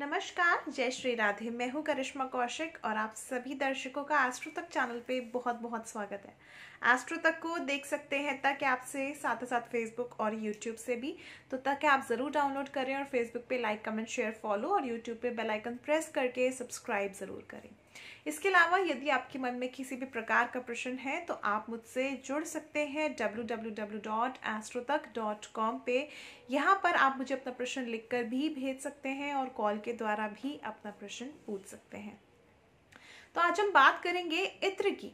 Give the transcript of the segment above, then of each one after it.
नमस्कार जय श्री राधे मैं हूँ करिश्मा कौशिक और आप सभी दर्शकों का एस्ट्रो तक चैनल पे बहुत बहुत स्वागत है एस्ट्रो तक को देख सकते हैं तक ऐप से साथ साथ फेसबुक और यूट्यूब से भी तो तक ऐप ज़रूर डाउनलोड करें और फेसबुक पे लाइक कमेंट शेयर फॉलो और यूट्यूब पे बेल आइकन प्रेस करके सब्सक्राइब ज़रूर करें इसके अलावा यदि आपके मन में किसी भी प्रकार का प्रश्न है तो आप मुझसे जुड़ सकते हैं कॉम पे यहाँ पर आप मुझे अपना प्रश्न लिखकर भी भेज सकते हैं और कॉल के द्वारा भी अपना प्रश्न पूछ सकते हैं तो आज हम बात करेंगे इत्र की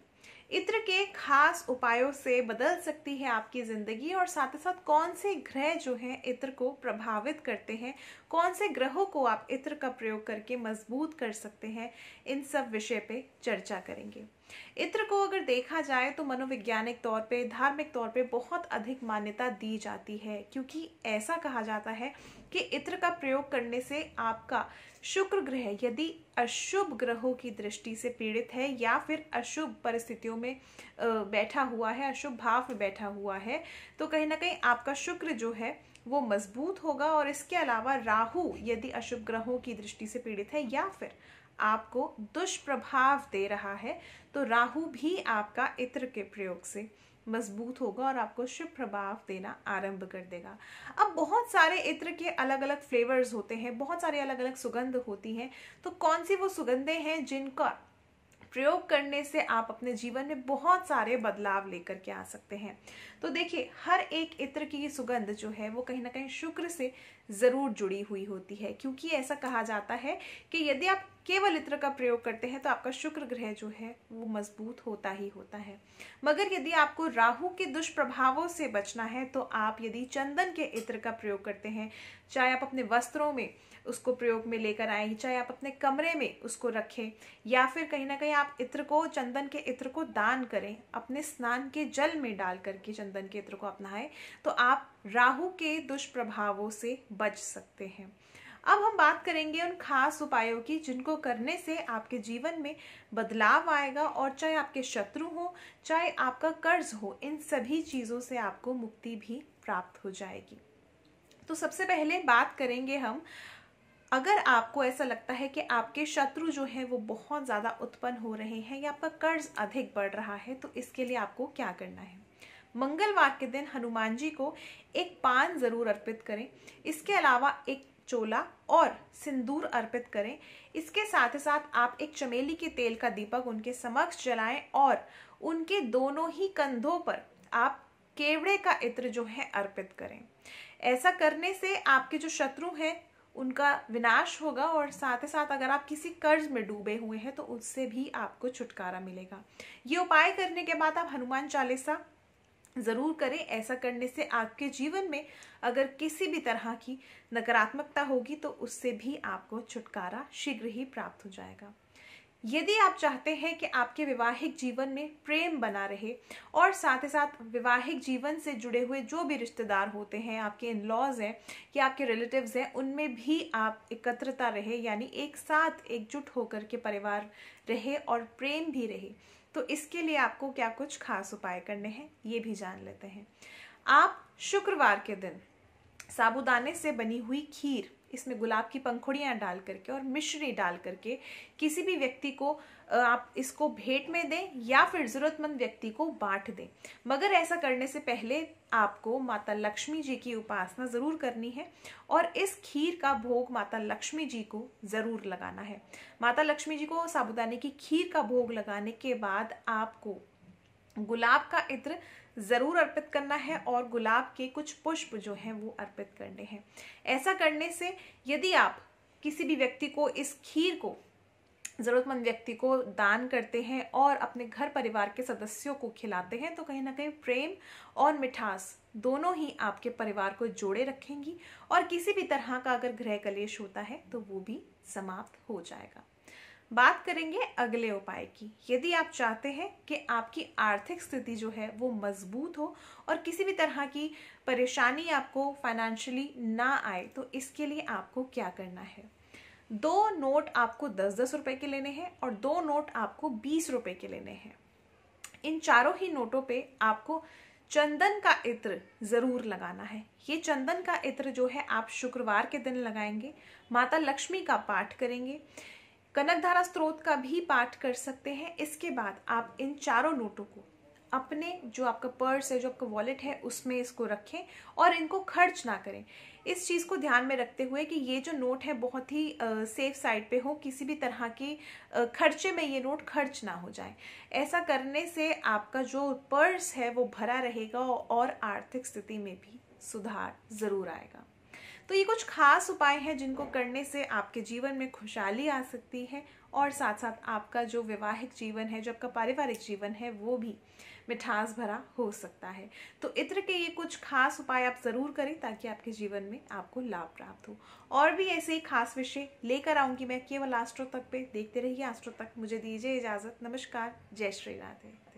इत्र के खास उपायों से बदल सकती है आपकी ज़िंदगी और साथ ही साथ कौन से ग्रह जो हैं इत्र को प्रभावित करते हैं कौन से ग्रहों को आप इत्र का प्रयोग करके मजबूत कर सकते हैं इन सब विषय पे चर्चा करेंगे इत्र को अगर देखा जाए तो मनोवैज्ञानिक तौर पे धार्मिक तौर पे बहुत अधिक मान्यता दी जाती है क्योंकि ऐसा कहा जाता है कि इत्र का प्रयोग करने से आपका शुक्र ग्रह यदि अशुभ ग्रहों की दृष्टि से पीड़ित है या फिर अशुभ परिस्थितियों में बैठा हुआ है अशुभ भाव में बैठा हुआ है तो कहीं ना कहीं आपका शुक्र जो है वो मजबूत होगा और इसके अलावा राहु यदि अशुभ ग्रहों की दृष्टि से पीड़ित है या फिर आपको दुष्प्रभाव दे रहा है तो राहु भी आपका इत्र के प्रयोग से मजबूत होगा और आपको शुभ प्रभाव देना आरंभ कर देगा अब बहुत सारे इत्र के अलग अलग फ्लेवर्स होते हैं बहुत सारे अलग अलग सुगंध होती हैं तो कौन सी वो सुगंधें हैं जिनका प्रयोग करने से आप अपने जीवन में बहुत सारे बदलाव लेकर के आ सकते हैं तो देखिए हर एक इत्र की सुगंध जो है वो कहीं ना कहीं शुक्र से ज़रूर जुड़ी हुई होती है क्योंकि ऐसा कहा जाता है कि यदि आप केवल इत्र का प्रयोग करते हैं तो आपका शुक्र ग्रह जो है वो मजबूत होता ही होता है मगर यदि आपको राहु के दुष्प्रभावों से बचना है तो आप यदि चंदन के इत्र का प्रयोग करते हैं चाहे आप अपने वस्त्रों में उसको प्रयोग में लेकर आए चाहे आप अपने कमरे में उसको रखें या फिर कहीं ना कहीं आप इत्र को चंदन के इत्र को दान करें अपने स्नान के जल में डाल करके चंदन के इत्र को अपनाएं तो आप राहु के दुष्प्रभावों से बच सकते हैं अब हम बात करेंगे उन खास उपायों की जिनको करने से आपके जीवन में बदलाव आएगा और चाहे आपके शत्रु हो चाहे आपका कर्ज हो इन सभी चीज़ों से आपको मुक्ति भी प्राप्त हो जाएगी तो सबसे पहले बात करेंगे हम अगर आपको ऐसा लगता है कि आपके शत्रु जो हैं वो बहुत ज़्यादा उत्पन्न हो रहे हैं या आपका कर्ज अधिक बढ़ रहा है तो इसके लिए आपको क्या करना है मंगलवार के दिन हनुमान जी को एक पान ज़रूर अर्पित करें इसके अलावा एक चोला और सिंदूर अर्पित करें इसके साथ ही साथ आप एक चमेली के तेल का दीपक उनके समक्ष जलाएं और उनके दोनों ही कंधों पर आप केवड़े का इत्र जो है अर्पित करें ऐसा करने से आपके जो शत्रु हैं उनका विनाश होगा और साथ ही साथ अगर आप किसी कर्ज में डूबे हुए हैं तो उससे भी आपको छुटकारा मिलेगा ये उपाय करने के बाद आप हनुमान चालीसा ज़रूर करें ऐसा करने से आपके जीवन में अगर किसी भी तरह की नकारात्मकता होगी तो उससे भी आपको छुटकारा शीघ्र ही प्राप्त हो जाएगा यदि आप चाहते हैं कि आपके वैवाहिक जीवन में प्रेम बना रहे और साथ ही साथ वैवाहिक जीवन से जुड़े हुए जो भी रिश्तेदार होते हैं आपके इन लॉज हैं या आपके रिलेटिव्स हैं उनमें भी आप एकत्रता रहे यानी एक साथ एकजुट होकर के परिवार रहे और प्रेम भी रहे तो इसके लिए आपको क्या कुछ खास उपाय करने हैं ये भी जान लेते हैं आप शुक्रवार के दिन साबुदाने से बनी हुई खीर इसमें गुलाब की पंखुड़ियाँ डाल करके और मिश्री डाल करके किसी भी व्यक्ति को आप इसको भेंट में दें या फिर ज़रूरतमंद व्यक्ति को बांट दें मगर ऐसा करने से पहले आपको माता लक्ष्मी जी की उपासना ज़रूर करनी है और इस खीर का भोग माता लक्ष्मी जी को ज़रूर लगाना है माता लक्ष्मी जी को साबुदाने की खीर का भोग लगाने के बाद आपको गुलाब का इत्र ज़रूर अर्पित करना है और गुलाब के कुछ पुष्प जो हैं वो अर्पित करने हैं ऐसा करने से यदि आप किसी भी व्यक्ति को इस खीर को ज़रूरतमंद व्यक्ति को दान करते हैं और अपने घर परिवार के सदस्यों को खिलाते हैं तो कहीं ना कहीं प्रेम और मिठास दोनों ही आपके परिवार को जोड़े रखेंगी और किसी भी तरह का अगर गृह कलेश होता है तो वो भी समाप्त हो जाएगा बात करेंगे अगले उपाय की यदि आप चाहते हैं कि आपकी आर्थिक स्थिति जो है वो मजबूत हो और किसी भी तरह की परेशानी आपको फाइनेंशियली ना आए तो इसके लिए आपको क्या करना है दो नोट आपको दस दस रुपए के लेने हैं और दो नोट आपको बीस रुपए के लेने हैं इन चारों ही नोटों पे आपको चंदन का इत्र ज़रूर लगाना है ये चंदन का इत्र जो है आप शुक्रवार के दिन लगाएंगे माता लक्ष्मी का पाठ करेंगे कनक धारा स्त्रोत का भी पाठ कर सकते हैं इसके बाद आप इन चारों नोटों को अपने जो आपका पर्स है जो आपका वॉलेट है उसमें इसको रखें और इनको खर्च ना करें इस चीज़ को ध्यान में रखते हुए कि ये जो नोट है बहुत ही सेफ साइड पे हो किसी भी तरह के खर्चे में ये नोट खर्च ना हो जाए ऐसा करने से आपका जो पर्स है वो भरा रहेगा और आर्थिक स्थिति में भी सुधार ज़रूर आएगा तो ये कुछ खास उपाय हैं जिनको करने से आपके जीवन में खुशहाली आ सकती है और साथ साथ आपका जो वैवाहिक जीवन है जो आपका पारिवारिक जीवन है वो भी मिठास भरा हो सकता है तो इत्र के ये कुछ खास उपाय आप ज़रूर करें ताकि आपके जीवन में आपको लाभ प्राप्त हो और भी ऐसे ही खास विषय लेकर आऊँगी मैं केवल आस्ट्रो तक पे देखते रहिए आस्ट्रो तक मुझे दीजिए इजाज़त नमस्कार जय श्री राधे